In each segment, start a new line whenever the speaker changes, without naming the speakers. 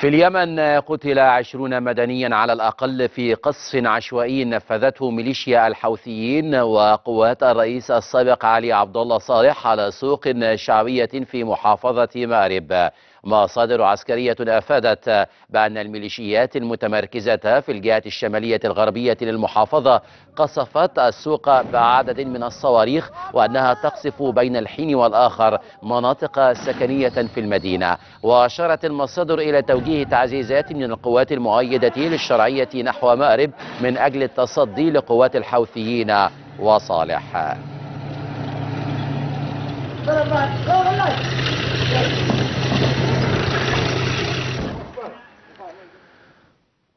في اليمن قتل عشرون مدنيا على الأقل في قصف عشوائي نفذته ميليشيا الحوثيين وقوات الرئيس السابق علي عبد الله صالح على سوق شعبية في محافظة مأرب مصادر عسكرية أفادت بأن الميليشيات المتمركزة في الجهة الشمالية الغربية للمحافظة قصفت السوق بعدد من الصواريخ وأنها تقصف بين الحين والآخر مناطق سكنية في المدينة وأشارت المصادر إلى توجيه تعزيزات من القوات المؤيدة للشرعية نحو مأرب من أجل التصدي لقوات الحوثيين وصالح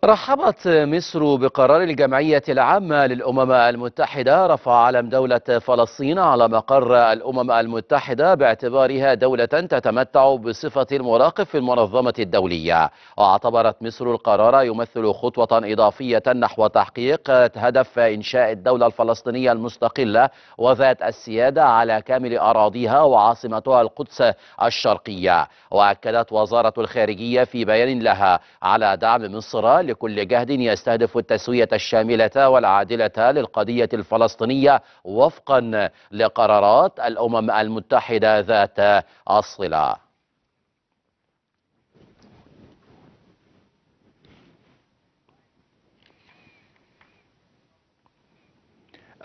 رحبت مصر بقرار الجمعية العامة للأمم المتحدة رفع علم دولة فلسطين على مقر الأمم المتحدة باعتبارها دولة تتمتع بصفة المراقب في المنظمة الدولية واعتبرت مصر القرار يمثل خطوة إضافية نحو تحقيق هدف إنشاء الدولة الفلسطينية المستقلة وذات السيادة على كامل أراضيها وعاصمتها القدس الشرقية وأكدت وزارة الخارجية في بيان لها على دعم مصر لكل جهد يستهدف التسوية الشاملة والعادلة للقضية الفلسطينية وفقا لقرارات الأمم المتحدة ذات الصلة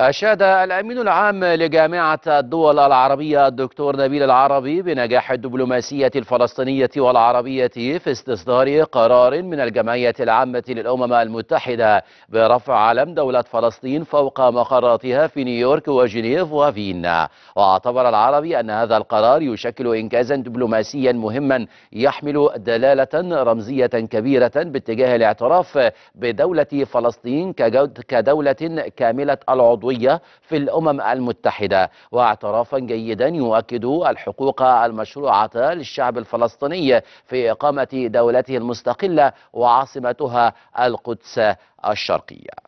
أشاد الأمين العام لجامعة الدول العربية الدكتور نبيل العربي بنجاح الدبلوماسية الفلسطينية والعربية في استصدار قرار من الجمعية العامة للأمم المتحدة برفع علم دولة فلسطين فوق مقراتها في نيويورك وجنيف وفيينا واعتبر العربي أن هذا القرار يشكل إنجازا دبلوماسيا مهما يحمل دلالة رمزية كبيرة باتجاه الاعتراف بدولة فلسطين كدولة كاملة العضو العضوية في الأمم المتحدة واعترافا جيدا يؤكد الحقوق المشروعة للشعب الفلسطيني في إقامة دولته المستقلة وعاصمتها القدس الشرقية